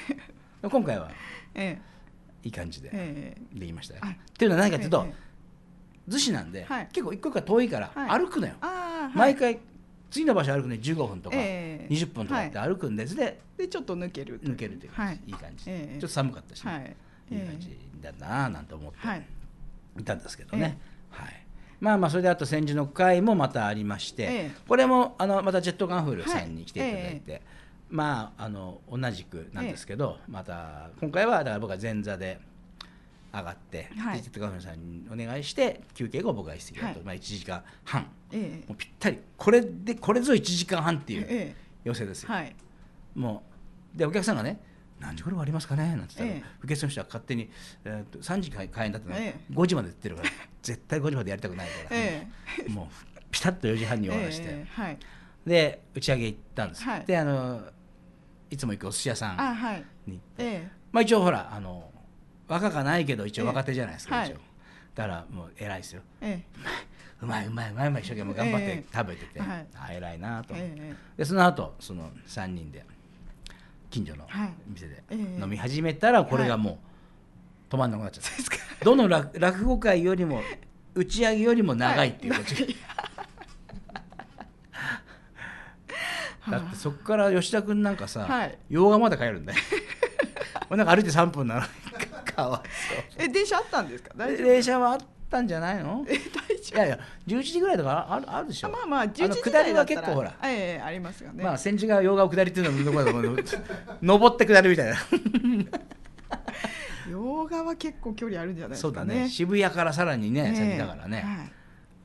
*laughs* い、今回は、ええ、いい感じでできましたよ、ね。っていうのは何かというと逗子、なんで、はい、結構一個一個遠いから歩くのよ、はい、毎回次の場所歩くね15分とか20分とかって歩くんですで、でちょっと抜ける抜けるという感じ、い、い感じ、ちょっと寒かったし、いい感じだななんて思って。いたんですけどね。はいまあまあそれであと戦時の会もまたありまして、これもあのまたジェットガンフルさんに来ていただいて、まああの同じくなんですけど、また今回はだから僕は前座で上がって、ジェットガンフルさんにお願いして休憩後僕が一席だと、まあ1時間半、もうぴったりこれでこれぞ1時間半っていう寄せですよ。もうでお客さんがね何時頃終わりますかね?」なんて言ったら、受付の人は勝手に、えー、と3時開演だったの、え5時までやってるから絶対5時までやりたくないから、*laughs* もうピタッと4時半に終わらして、で打ち上げ行ったんです、であのいつも行くお寿司屋さんに行ってまあ、一応ほらあの若かないけど一応若手じゃないですか、一応だからもう偉いですよ、*laughs* うまいうまいうまいうまい一生懸命頑張って食べてて、あ偉いなと思って、でその後その3人で。近所の店で飲み始めたらこれがもう止まんなくなっちゃった、どの落語会よりも打ち上げよりも長いっていうこっち、*laughs* だってそこから吉田君なんかさ、はい、洋画まで帰るんだよ *laughs* なんか歩いて3分なのに *laughs* かわいそうえ電車あったんですか電車はあったんじゃないのえいやいや11時ぐらいとかあるあるでしょまあまあ11時下りは結構ほらええありますよねまあ千住川洋を下りっていうのはどこだと思う登って下るみたいな *laughs* 洋画は結構距離あるんじゃないですか、ね、そうだね渋谷からさらにね先だからね、はい、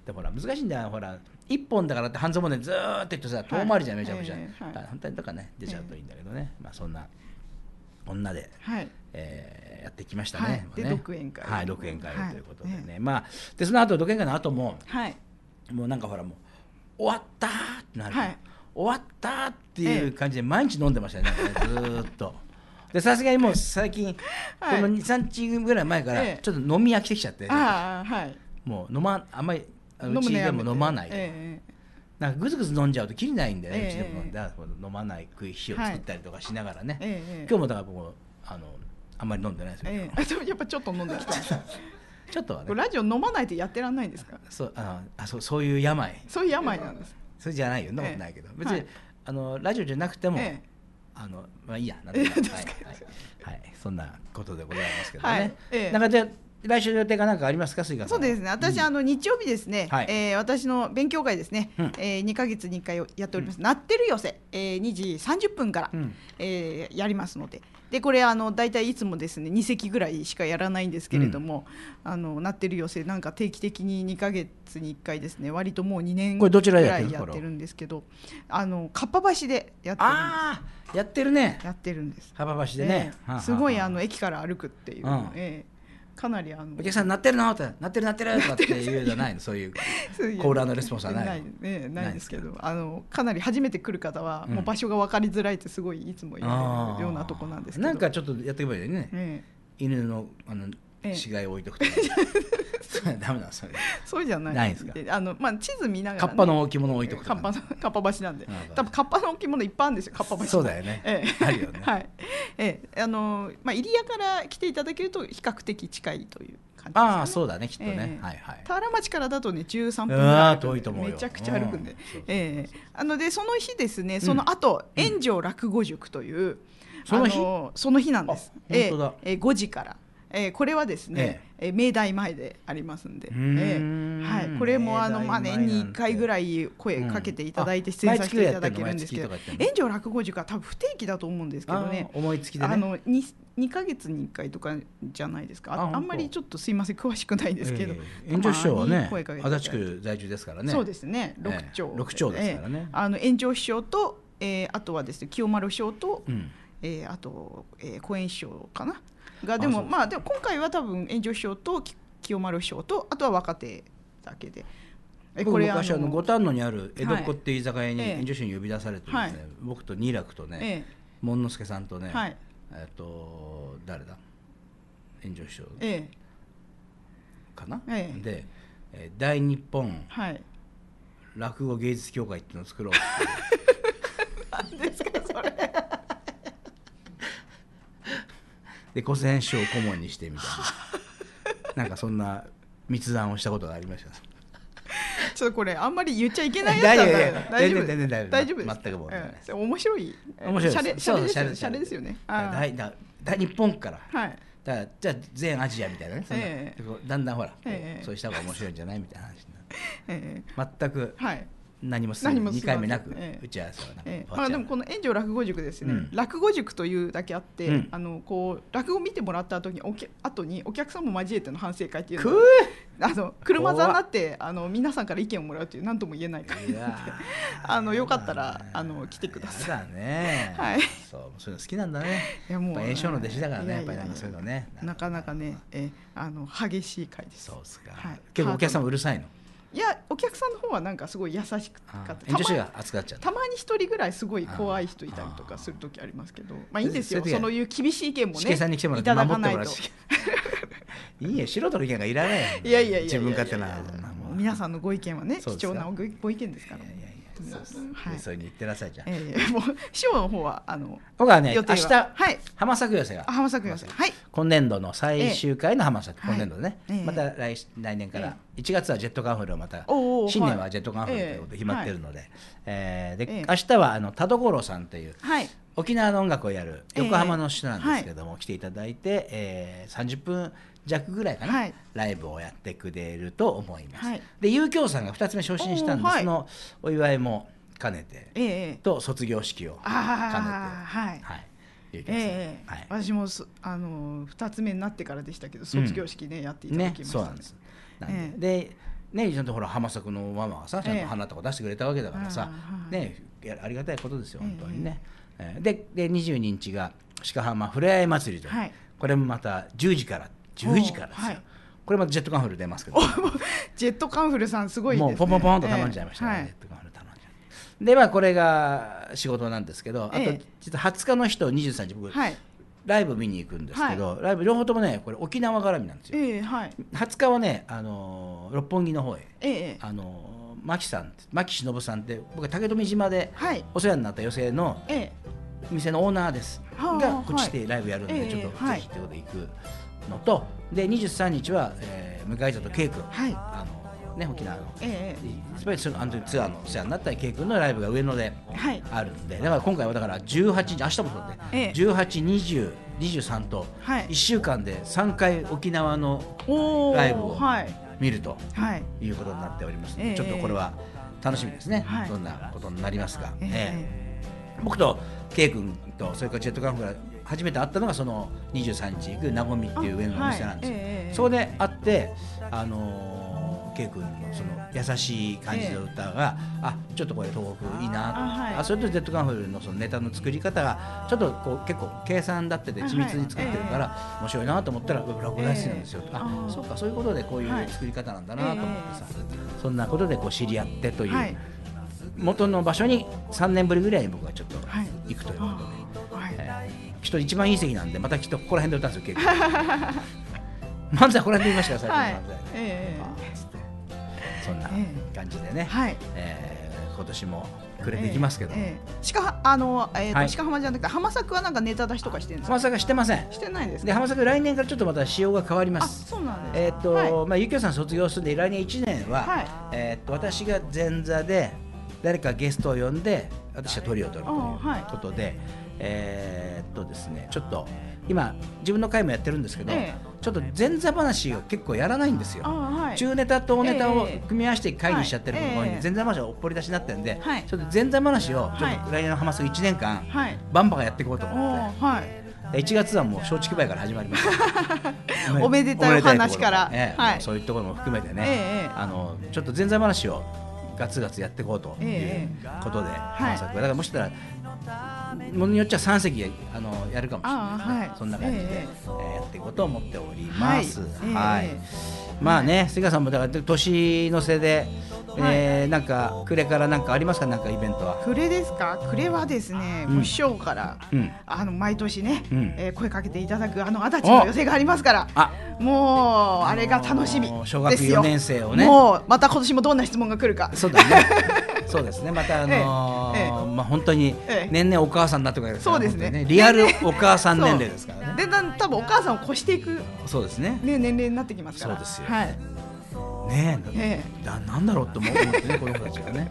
でほら難しいんだよほら一本だからって半蔵門でずーっと行ってさ遠回りじゃめちゃめちゃ、はい反対とかね出ちゃうといいんだけどね、えー、まあそんな女で、はいえーやってきましたね。はい、ね独演会、はい、独演会ということでね、はい、まあでその後独演会の後も、はい、もうなんかほらもう終わったってなる、はい、終わったっていう感じで毎日飲んでましたね、ねずっと。*laughs* でさすがにもう最近、はい、この23日ぐらい前からちょっと飲み飽きてきちゃって、はい、もう飲まあんまりうちでも飲まない、なんかぐずぐず飲んじゃうときりないんでね、ええ、うちでも飲まない食い火を作ったりとかしながらね、はいええ、今日もだからここあんまり飲んでないですけど、えー、やっぱちょっと飲んできた *laughs* ちょっとはねラジオ飲まないとやってらんないんですかそうああそうそういう病そういう病なんですそれじゃないよ飲んでないけど、えー、別に、はい、あのラジオじゃなくても、えーあのまあいいや、なんでえー、は *laughs* い、はい、はい、そんなことでございますけどね。はいえー、なんかじゃ来週の予定が何かありますか、杉川さん。そうですね。私、うん、あの日曜日ですね、はい、えー、私の勉強会ですね、うん、えー、2ヶ月に1回やっております、うん、なってる寄せ、えー、2時30分から、うん、えー、やりますので。でこれあの大体いつもですね2席ぐらいしかやらないんですけれども、うん、あのなってる寄せなんか定期的に2か月に1回ですね割ともう2年ぐらいやってるんですけどあのかっぱ橋でやってるあやってるねやってるんですかっぱ橋でね、えー、すごいあの駅から歩くっていう、うん、えーかなりあのお客さんなってるのってなってるなってるとかっていうじゃないの *laughs* そういうコーラーのレスポンスはないない,、ね、ないですけどあのかなり初めて来る方は、もう場所が分かりづらいってすごいいつも言わるようなとこなんですけどなんかちょっとやっていけばいいね、ええ、犬のあの死骸置いとくと、え *laughs* そ *laughs* れダメだそれそうじゃないないですかあの、まあ、地図見ながら、ね、カッパの置物置いとくとかかっぱ橋なんで多分カッパの置物いっぱいあるんですよかっぱ橋そうだよね、ええ、あるよねはいええあのまあ入谷から来ていただけると比較的近いという感じです、ね、ああそうだねきっとね、ええ、はいはい田原町からだとね十三分ぐらい遠いと思うよめちゃくちゃ歩くんで、うん、ええあのでその日ですねその後、うん、炎上落語塾という、うん、その日その日なんですええ五、5時からえー、これはですね、ええ明大前でありますんで、えーはい、これもあの、まあ、年に1回ぐらい声かけていただいて出演させていただけるんですけど炎上落語塾は多分不定期だと思うんですけどね思いつきで、あの 2, 2ヶ月に1回とかじゃないですかああんまりちょっとすいません詳しくないですけど、炎上師匠はね足立区在住ですからねそうですね6町。え町ですからね、あの炎上師匠と、えー、あとはですね清丸師匠と、うんえー、あと、えー、小円師匠かながでもまあでも今回は多分炎上師匠と清丸師匠とあとは若手だけで。これ昔あの五反野にある江戸っ子っていう居酒屋に炎上師匠に呼び出されてですね、はい、僕と二楽とね、門之助さんとね、はい、えっと誰だ炎上師匠、かな、ええ、で大日本、はい、落語芸術協会っていうのを作ろう *laughs* 何ですかそれで古戦師を顧問にしてみたいななんかそんな密談をしたことがありましたちょっとこれあんまり言っちゃいけないやつだか大丈夫大丈夫大丈全く問題ないです、うん、面白い面白いですシャレですよね大大日本からはいだからじゃあ全アジアみたいなね、えー、だんだんほら、えー、そうした方が面白いんじゃないみたいな話になって、えー、全く、はい何もする2回目なく、打ち合わせはなく、ええ、まあ、でもこの炎上落語塾ですね、うん、落語塾というだけあって、うん、あのこう落語見てもらった後におけ後にお客さんも交えての反省会っていうのあの車座になってあの皆さんから意見をもらうという何とも言えない会なのであのよかったらあの来てください。ね、*laughs* はい、そうそういうの好きなんだね。いやもう炎症の弟子だからねやっぱりなんかそういうのね。なかなかねえあの激しい会です。そうですか、はい、結構お客さんうるさいの。いやお客さんの方はなんかすごい優しくかったたまに一人ぐらいすごい怖い人いたりとかする時ありますけどまあいいんですよそのいう厳しい意見もねいただかないと *laughs* いいえ素人の意見がいらない *laughs* いやいやいや自分勝手な皆さんのご意見はね貴重なご意見ですからいやいやいやと思います。はい、それに言ってらっしゃいじゃん。ええもう師匠の方はあの僕はね明日、はい、浜作寄せが浜作寄せはい今年度の最終回の浜作、今年度ね、また来来年から、え1月はジェットカンフルをまた、新年はジェットカンフルということで決まってるので、はえで、明日はあの田所さんという。はい沖縄の音楽をやる横浜の人なんですけども、来ていただいて、えー、30分弱ぐらいかな、はい、ライブをやってくれると思います。はい、で有京さんが2つ目昇進したんで、はい、そのお祝いも兼ねて、ええと卒業式を兼ねて。はい、はいええはい、私もあの2つ目になってからでしたけど卒業式ね、うん、やっていただきました、ねそうなんです、でね、ちゃんとほら浜作のママがさちゃんと花とか出してくれたわけだからさ、ね、ありがたいことですよ本当にね。ええ、でで二十日が鹿浜ふれあい祭りと、はい、これもまた十時から10時からですよ、はい、これまたジェットカンフル出ますけどジェットカンフルさんすごいですねもうポンポンポンと頼んじゃいましたね、えー、ジェットカンフル頼んじゃってでまあこれが仕事なんですけどあと実は20日の日と23日僕、はいライブ見に行くんですけど、はい、ライブ両方ともねこれ沖縄絡みなんですよ、えーはい、20日はねあの六本木の方へ、えー、あの牧さん牧忍さんって僕は竹富島でお世話になった寄席の、えー、店のオーナーです、がこっちでライブやるんで、ちょっとぜひってことで行く、のとで二十三日は、えー、向井里圭君、はい、あのね沖縄の、ええ、スパイスのあのツアーのお世話になった圭君のライブが上野であるんで、はい、だから今回はだから十八日明日もそうで、十八二十二十三と、一週間で三回沖縄のライブを見るということになっておりますので、はちょっとこれは楽しみですね、はい、どんなことになりますか。ええー、僕と K 君とそれからジェットカンフラ初めて会ったのがその23日行くなごみっていう上のお店なんですよ、はいえー、そこで会ってあの圭、ー、君のその優しい感じの歌が、えー、あちょっとこれ東北いいなあ、はい、あそれと Z ットカンフルのそのネタの作り方がちょっとこう結構計算だってて緻密に作ってるから、はい、面白いなと思ったらック大好きなんですよ、えー、ああそうかそういうことでこういう作り方なんだなと思ってさ、そんなことでこう知り合ってという、元の場所に3年ぶりぐらいに僕はちょっと行くということで。っと一番いい席なんでまたきっとここら辺で歌うんですよ結構漫才これで言いましたよ最近の漫才、はいえー、そんな感じでね、えー、はい、えー、今年もくれていきますけど、えー、しかあの、えーとはい、鹿浜じゃなくて浜作はなんかネタ出しとかしてるんですか浜作はしてませんしてないですで浜作来年からちょっとまた仕様が変わりますそうなんですえっ、ー、と、はい、まあゆきょさん卒業するんで来年1年は、はい、えっ、ー、と私が前座で誰かゲストを呼んで私はトリを取るということで、えー、っとですねちょっと今自分の回もやってるんですけど、えちょっと前座話を結構やらないんですよ、はい、中ネタと大ネタを組み合わせて会議しちゃってるところに前座話がおっぽり出しになってるんで、はい、ちょっと前座話をちょっと来年の浜松1年間、はい、バンバやっていこうと思って。1月はもう松竹梅から始まります *laughs* おめでたい話から、ええはい、そういうところも含めてね、え、あのちょっと前座話をガツガツやっていこうということで、えはい、だからもしかしたらものによっちゃ3席あのやるかもしれない、ねはい、そんな感じで、ええやっていこうと思っております。はい、はい、まあね、菅さんもだから年の瀬ではい、えー、なんか暮れからなんかありますかなんかイベントは暮れですか暮れはですね、うん、から、うん、あの毎年ね、うん、えー、声かけていただくあの足立の寄せがありますからもうあれが楽しみ小学4年生をねもうまた今年もどんな質問が来るかそうだね *laughs* そうですねまたあのーええまあ本当に年々お母さんだとかそうですね、ね、リアルお母さん年齢ですからねで多分お母さんを越していくそうですねね年齢になってきますからそうですよ、はいねえだなんだろうと思ってね *laughs* 子供たちがね。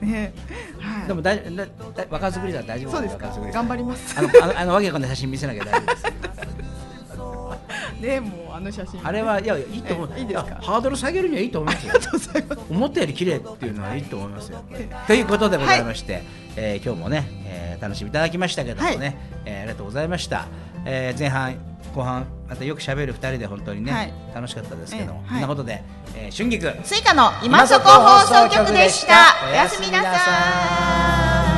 ねはい、でも大だだ若作りだ大丈夫そうですか頑張りますあのあのあのわけわかんない写真見せなきゃ大丈夫ですね *laughs* もうあの写真、あれはいやいいと思う、いいですかハードル下げるにはいいと思いますよ思ったより綺麗っていうのはいいと思いますよということでございまして、はえ今日もね、えー、楽しみいただきましたけどもね、はえありがとうございました、えー、前半後半またよく喋る二人で本当にね、楽しかったですけども、はんなことでえー、春菊スイカの今そこ放送局でしたおやすみなさい